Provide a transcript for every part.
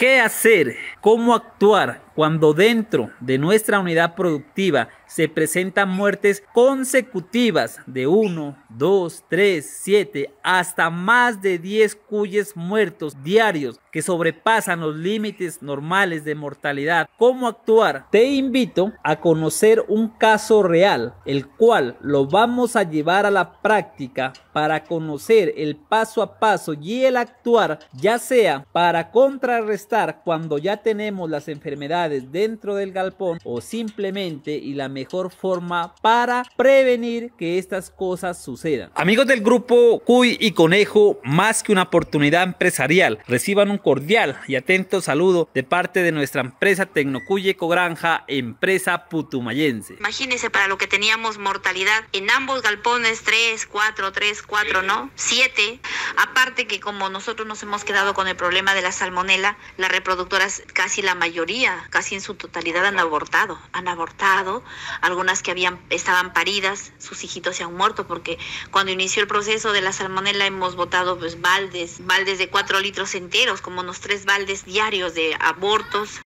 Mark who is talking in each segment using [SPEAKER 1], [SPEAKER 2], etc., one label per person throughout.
[SPEAKER 1] qué hacer, cómo actuar, cuando dentro de nuestra unidad productiva se presentan muertes consecutivas de 1, 2, 3, 7, hasta más de 10 cuyes muertos diarios que sobrepasan los límites normales de mortalidad. ¿Cómo actuar? Te invito a conocer un caso real, el cual lo vamos a llevar a la práctica para conocer el paso a paso y el actuar, ya sea para contrarrestar cuando ya tenemos las enfermedades dentro del galpón o simplemente y la mejor forma para prevenir que estas cosas sucedan. Amigos del grupo Cuy y Conejo, más que una oportunidad empresarial, reciban un cordial y atento saludo de parte de nuestra empresa Tecnocuy Granja, empresa putumayense.
[SPEAKER 2] Imagínense para lo que teníamos mortalidad en ambos galpones 3, 4, 3, 4, ¿no? 7. Aparte que como nosotros nos hemos quedado con el problema de la salmonela, las reproductoras casi la mayoría, casi casi en su totalidad han abortado, han abortado, algunas que habían, estaban paridas, sus hijitos se han muerto, porque cuando inició el proceso de la salmonela hemos botado pues baldes, baldes de cuatro litros enteros, como unos tres baldes diarios de abortos,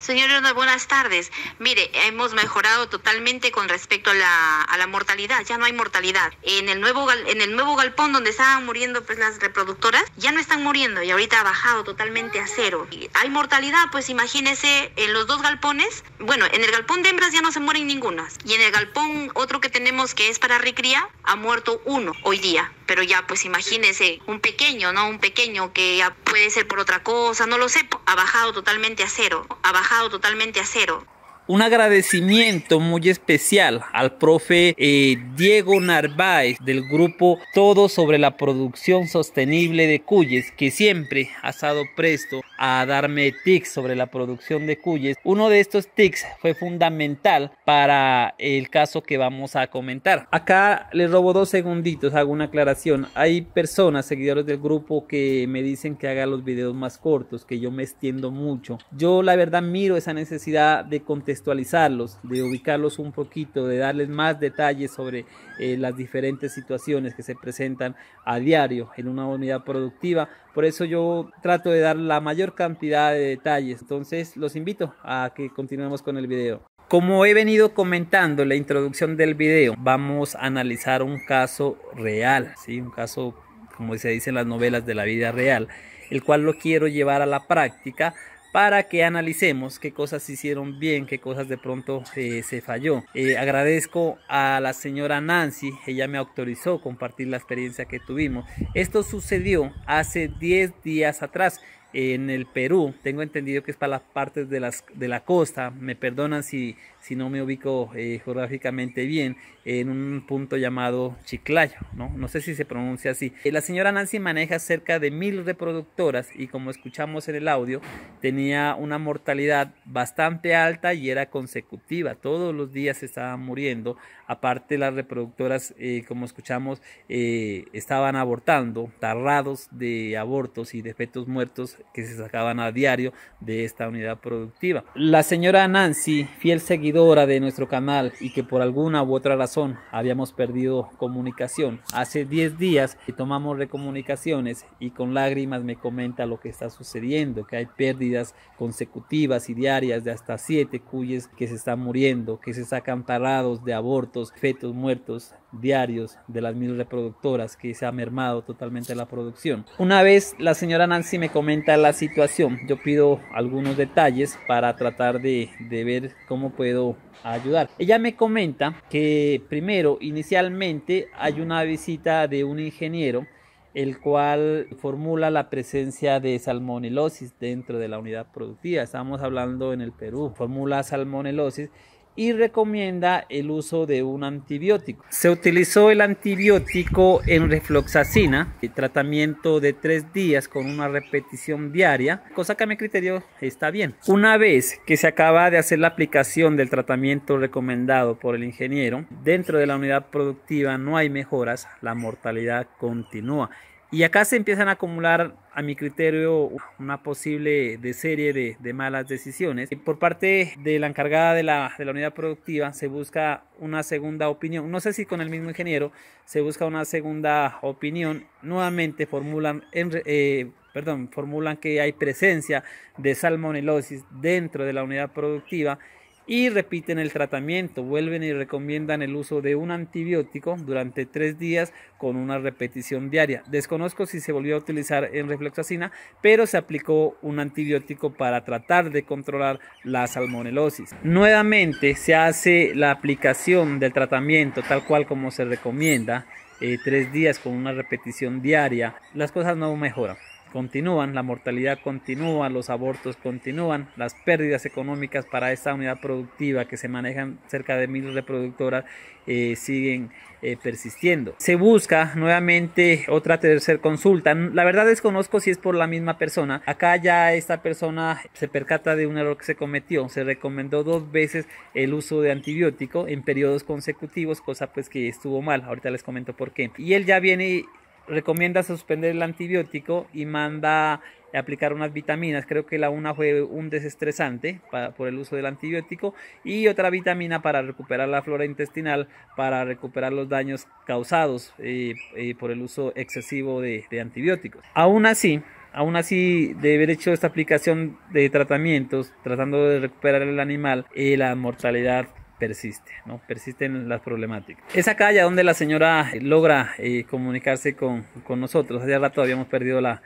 [SPEAKER 2] Señor buenas tardes. Mire, hemos mejorado totalmente con respecto a la, mortalidad. Ya no hay mortalidad. En el nuevo en el nuevo galpón donde estaban muriendo pues, las reproductoras, ya no están muriendo y ahorita ha bajado totalmente a cero. hay mortalidad, pues imagínese en los dos galpones. Bueno, en el galpón de hembras ya no se mueren ningunas. Y en el galpón otro que tenemos que es para recría, ha muerto uno hoy día pero ya pues imagínense, un pequeño, ¿no? Un pequeño que ya puede ser por otra cosa, no lo sé, ha bajado totalmente a cero, ha bajado totalmente a cero.
[SPEAKER 1] Un agradecimiento muy especial al profe eh, Diego Narváez del grupo Todo sobre la producción sostenible de Cuyes, que siempre ha estado presto a darme tics sobre la producción de Cuyes. Uno de estos tics fue fundamental para el caso que vamos a comentar. Acá les robo dos segunditos, hago una aclaración. Hay personas, seguidores del grupo, que me dicen que haga los videos más cortos, que yo me extiendo mucho. Yo la verdad miro esa necesidad de contestar contextualizarlos, de ubicarlos un poquito, de darles más detalles sobre eh, las diferentes situaciones que se presentan a diario en una unidad productiva. Por eso yo trato de dar la mayor cantidad de detalles. Entonces los invito a que continuemos con el video. Como he venido comentando en la introducción del video, vamos a analizar un caso real, ¿sí? un caso como se dice en las novelas de la vida real, el cual lo quiero llevar a la práctica para que analicemos qué cosas se hicieron bien, qué cosas de pronto eh, se falló. Eh, agradezco a la señora Nancy, ella me autorizó compartir la experiencia que tuvimos. Esto sucedió hace 10 días atrás en el Perú. Tengo entendido que es para las partes de, las, de la costa. Me perdonan si, si no me ubico eh, geográficamente bien. En un punto llamado Chiclayo. ¿no? no sé si se pronuncia así. Eh, la señora Nancy maneja cerca de mil reproductoras y como escuchamos en el audio, tenía una mortalidad bastante alta y era consecutiva. Todos los días se estaban muriendo. Aparte las reproductoras, eh, como escuchamos, estaban abortando, tarrados de abortos y defectos muertos que se sacaban a diario de esta unidad productiva. La señora Nancy, fiel seguidora de nuestro canal y que por alguna u otra razón habíamos perdido comunicación, hace 10 días tomamos recomunicaciones y con lágrimas me comenta lo que está sucediendo, que hay pérdidas consecutivas y diarias de hasta 7 cuyes que se están muriendo, que se sacan parados de abortos, fetos muertos, diarios de las mil reproductoras que se ha mermado totalmente la producción. Una vez la señora Nancy me comenta la situación, yo pido algunos detalles para tratar de, de ver cómo puedo ayudar. Ella me comenta que primero, inicialmente hay una visita de un ingeniero el cual formula la presencia de salmonelosis dentro de la unidad productiva. Estamos hablando en el Perú, formula salmonelosis y recomienda el uso de un antibiótico. Se utilizó el antibiótico en refloxacina, el tratamiento de tres días con una repetición diaria, cosa que a mi criterio está bien. Una vez que se acaba de hacer la aplicación del tratamiento recomendado por el ingeniero, dentro de la unidad productiva no hay mejoras, la mortalidad continúa. Y acá se empiezan a acumular, a mi criterio, una posible serie de, malas decisiones. Por parte de la encargada de la, unidad productiva se busca una segunda opinión. No sé si con el mismo ingeniero se busca una segunda opinión. Nuevamente formulan, eh, perdón, formulan que hay presencia de salmonelosis dentro de la unidad productiva y repiten el tratamiento. Vuelven y recomiendan el uso de un antibiótico durante tres días con una repetición diaria. Desconozco si se volvió a utilizar en reflexoacina, pero se aplicó un antibiótico para tratar de controlar la salmonelosis. Nuevamente se hace la aplicación del tratamiento tal cual como se recomienda. Eh, tres días con una repetición diaria, las cosas no mejoran continúan, la mortalidad continúa, los abortos continúan, las pérdidas económicas para esta unidad productiva que se manejan cerca de mil reproductoras eh, siguen eh, persistiendo. Se busca nuevamente otra tercera consulta. La verdad desconozco si es por la misma persona. Acá ya esta persona se percata de un error que se cometió. Se recomendó dos veces el uso de antibiótico en periodos consecutivos, cosa pues que estuvo mal. Ahorita les comento por qué. Y él ya viene recomienda suspender el antibiótico y manda aplicar unas vitaminas. Creo que la una fue un desestresante por el uso del antibiótico y otra vitamina para recuperar la flora intestinal, para recuperar los daños causados eh, eh, por el uso excesivo de, antibióticos. Aún así, aún así, de haber hecho esta aplicación de tratamientos, tratando de recuperar el animal, y eh, la mortalidad persiste, ¿no? Persisten las problemáticas. Es acá ya donde la señora logra eh, comunicarse con, nosotros. Hace rato habíamos perdido la,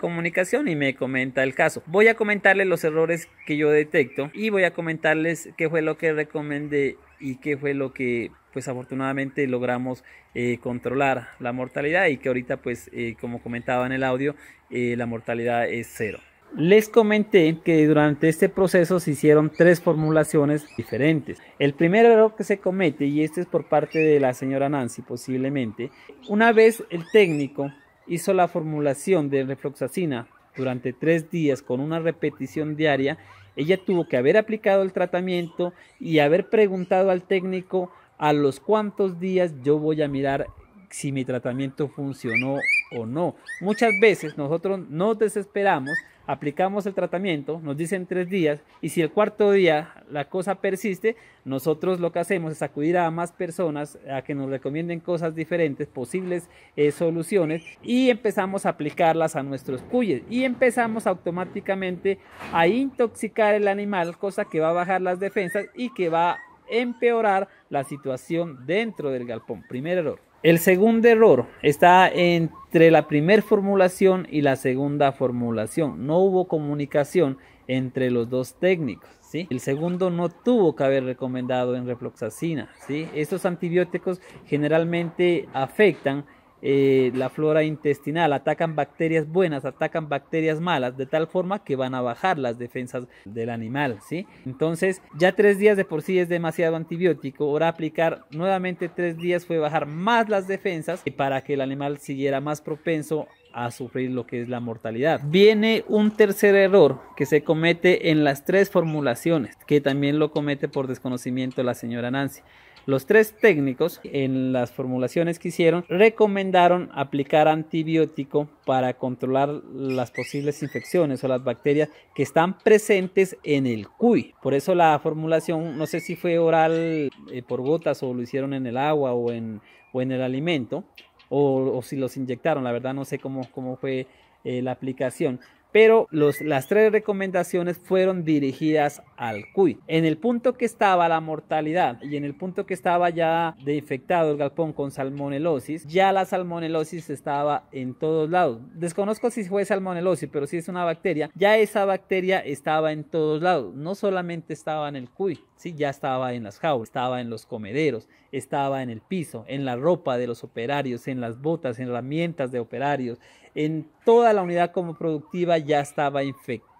[SPEAKER 1] comunicación y me comenta el caso. Voy a comentarles los errores que yo detecto y voy a comentarles qué fue lo que recomendé y qué fue lo que pues afortunadamente logramos eh, controlar la mortalidad y que ahorita pues eh, como comentaba en el audio la mortalidad es cero. Les comenté que durante este proceso se hicieron tres formulaciones diferentes. El primer error que se comete, y este es por parte de la señora Nancy posiblemente, una vez el técnico hizo la formulación de refloxacina durante tres días con una repetición diaria, ella tuvo que haber aplicado el tratamiento y haber preguntado al técnico a los cuántos días yo voy a mirar si mi tratamiento funcionó o no. Muchas veces nosotros nos desesperamos aplicamos el tratamiento, nos dicen tres días y si el cuarto día la cosa persiste, nosotros lo que hacemos es acudir a más personas a que nos recomienden cosas diferentes, posibles eh, soluciones y empezamos a aplicarlas a nuestros cuyes y empezamos automáticamente a intoxicar el animal, cosa que va a bajar las defensas y que va a empeorar la situación dentro del galpón. Primer error. El segundo error está entre la primera formulación y la segunda formulación. No hubo comunicación entre los dos técnicos. ¿sí? El segundo no tuvo que haber recomendado en refloxacina. ¿sí? Estos antibióticos generalmente afectan eh, la flora intestinal, atacan bacterias buenas, atacan bacterias malas, de tal forma que van a bajar las defensas del animal, ¿sí? Entonces, ya tres días de por sí es demasiado antibiótico, ahora aplicar nuevamente tres días fue bajar más las defensas para que el animal siguiera más propenso a sufrir lo que es la mortalidad. Viene un tercer error que se comete en las tres formulaciones, que también lo comete por desconocimiento la señora Nancy. Los tres técnicos en las formulaciones que hicieron recomendaron aplicar antibiótico para controlar las posibles infecciones o las bacterias que están presentes en el cuy. Por eso la formulación, no sé si fue oral eh, por gotas o lo hicieron en el agua o en, el alimento, o, si los inyectaron, la verdad no sé cómo, fue eh, la aplicación, pero las tres recomendaciones fueron dirigidas al CUI. En el punto que estaba la mortalidad y en el punto que estaba ya de infectado el galpón con salmonelosis, ya la salmonelosis estaba en todos lados. Desconozco si fue salmonelosis, pero si es una bacteria, ya esa bacteria estaba en todos lados, no solamente estaba en el CUI. Sí, ya estaba en las jaulas, estaba en los comederos, estaba en el piso, en la ropa de los operarios, en las botas, en herramientas de operarios, en toda la unidad como productiva ya estaba infectada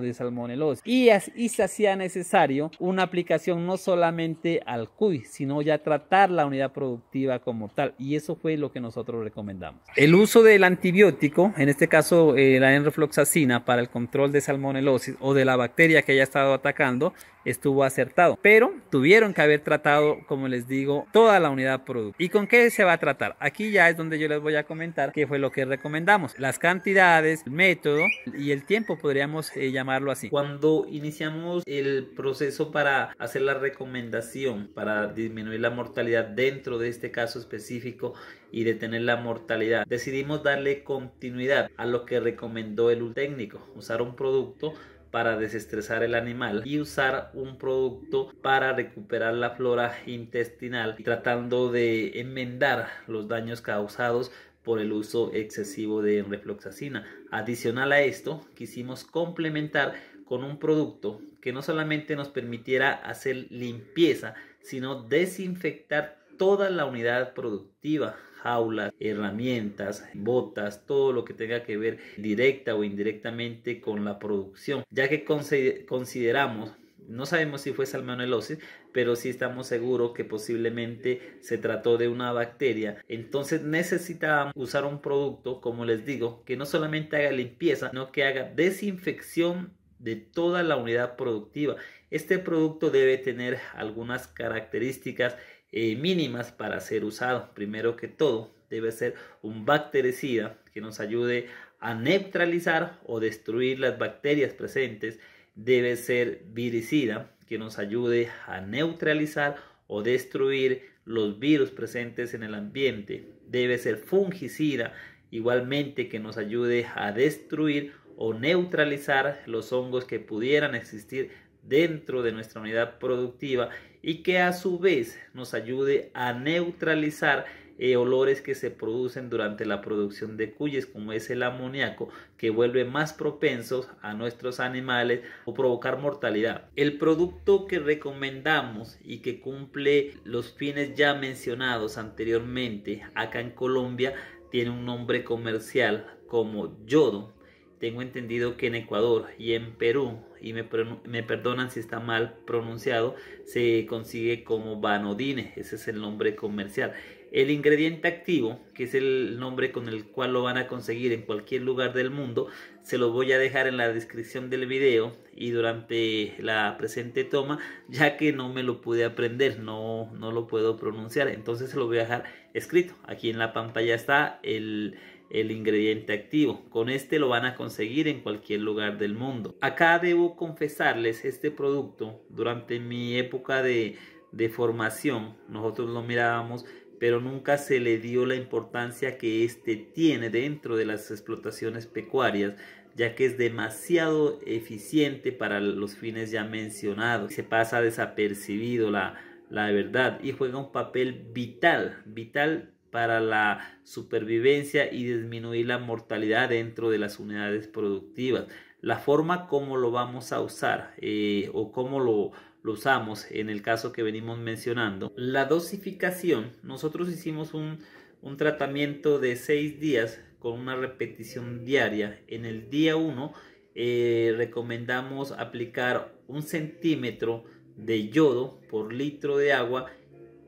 [SPEAKER 1] de salmonelosis y, y se hacía necesario una aplicación no solamente al CUI, sino ya tratar la unidad productiva como tal. Y eso fue lo que nosotros recomendamos. El uso del antibiótico, en este caso eh, la enrofloxacina, para el control de salmonelosis o de la bacteria que haya estado atacando, estuvo acertado. Pero tuvieron que haber tratado, como les digo, toda la unidad productiva. ¿Y con qué se va a tratar? Aquí ya es donde yo les voy a comentar qué fue lo que recomendamos. Las cantidades, el método y el tiempo podríamos eh, llamarlo así. Cuando iniciamos el proceso para hacer la recomendación para disminuir la mortalidad dentro de este caso específico y detener la mortalidad, decidimos darle continuidad a lo que recomendó el técnico, usar un producto para desestresar el animal y usar un producto para recuperar la flora intestinal tratando de enmendar los daños causados por el uso excesivo de refloxacina. Adicional a esto, quisimos complementar con un producto que no solamente nos permitiera hacer limpieza, sino desinfectar toda la unidad productiva, jaulas, herramientas, botas, todo lo que tenga que ver directa o indirectamente con la producción, ya que consideramos no sabemos si fue salmonelosis, pero sí estamos seguros que posiblemente se trató de una bacteria. Entonces necesitábamos usar un producto, como les digo, que no solamente haga limpieza, sino que haga desinfección de toda la unidad productiva. Este producto debe tener algunas características eh, mínimas para ser usado. Primero que todo, debe ser un bactericida que nos ayude a neutralizar o destruir las bacterias presentes debe ser viricida, que nos ayude a neutralizar o destruir los virus presentes en el ambiente. Debe ser fungicida, igualmente que nos ayude a destruir o neutralizar los hongos que pudieran existir dentro de nuestra unidad productiva y que a su vez nos ayude a neutralizar eh, olores que se producen durante la producción de cuyes, como es el amoníaco, que vuelve más propensos a nuestros animales o provocar mortalidad. El producto que recomendamos y que cumple los fines ya mencionados anteriormente acá en Colombia tiene un nombre comercial como yodo. Tengo entendido que en Ecuador y en Perú, y me, me, perdonan si está mal pronunciado, se consigue como vanodine, ese es el nombre comercial. El ingrediente activo, que es el nombre con el cual lo van a conseguir en cualquier lugar del mundo, se lo voy a dejar en la descripción del video y durante la presente toma, ya que no me lo pude aprender, no, no lo puedo pronunciar, entonces se lo voy a dejar escrito. Aquí en la pantalla está el, ingrediente activo. Con este lo van a conseguir en cualquier lugar del mundo. Acá debo confesarles este producto durante mi época de, de formación. Nosotros lo mirábamos pero nunca se le dio la importancia que éste tiene dentro de las explotaciones pecuarias, ya que es demasiado eficiente para los fines ya mencionados. Se pasa desapercibido la, la verdad y juega un papel vital, vital para la supervivencia y disminuir la mortalidad dentro de las unidades productivas. La forma como lo vamos a usar eh, o cómo lo lo usamos en el caso que venimos mencionando. La dosificación, nosotros hicimos un, un tratamiento de 6 días con una repetición diaria. En el día 1 eh, recomendamos aplicar un centímetro de yodo por litro de agua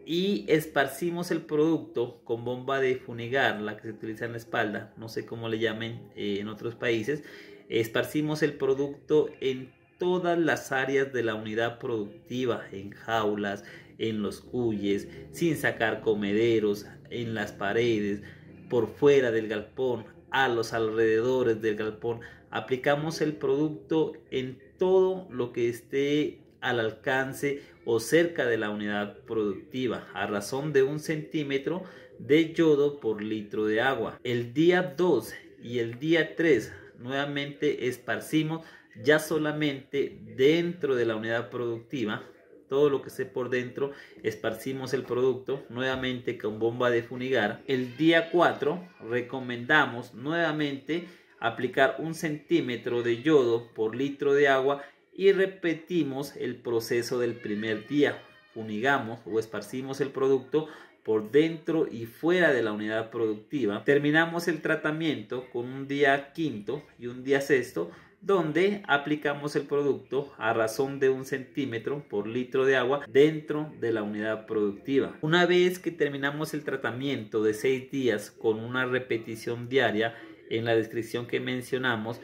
[SPEAKER 1] y esparcimos el producto con bomba de funigar, la que se utiliza en la espalda, no sé cómo le llamen eh, en otros países. Esparcimos el producto en todas las áreas de la unidad productiva, en jaulas, en los cuyes, sin sacar comederos, en las paredes, por fuera del galpón, a los alrededores del galpón. Aplicamos el producto en todo lo que esté al alcance o cerca de la unidad productiva a razón de un centímetro de yodo por litro de agua. El día 2 y el día 3 nuevamente esparcimos ya solamente dentro de la unidad productiva, todo lo que esté por dentro, esparcimos el producto nuevamente con bomba de funigar. El día 4 recomendamos nuevamente aplicar un centímetro de yodo por litro de agua y repetimos el proceso del primer día. Funigamos o esparcimos el producto por dentro y fuera de la unidad productiva. Terminamos el tratamiento con un día quinto y un día sexto donde aplicamos el producto a razón de un centímetro por litro de agua dentro de la unidad productiva. Una vez que terminamos el tratamiento de seis días con una repetición diaria en la descripción que mencionamos,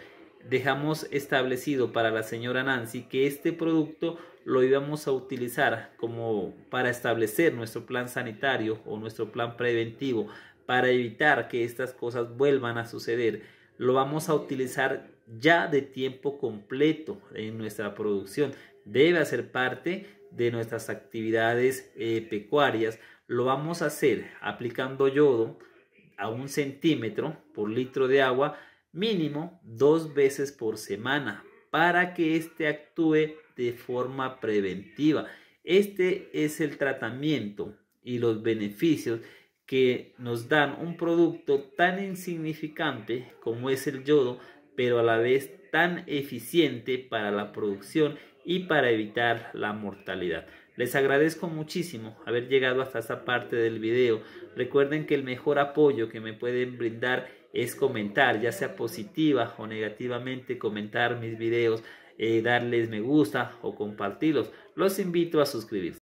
[SPEAKER 1] dejamos establecido para la señora Nancy que este producto lo íbamos a utilizar como para establecer nuestro plan sanitario o nuestro plan preventivo para evitar que estas cosas vuelvan a suceder lo vamos a utilizar ya de tiempo completo en nuestra producción. Debe hacer parte de nuestras actividades eh, pecuarias. Lo vamos a hacer aplicando yodo a un centímetro por litro de agua mínimo dos veces por semana para que éste actúe de forma preventiva. Este es el tratamiento y los beneficios que nos dan un producto tan insignificante como es el yodo, pero a la vez tan eficiente para la producción y para evitar la mortalidad. Les agradezco muchísimo haber llegado hasta esta parte del video. Recuerden que el mejor apoyo que me pueden brindar es comentar, ya sea positiva o negativamente, comentar mis videos, eh, darles me gusta o compartirlos. Los invito a suscribirse.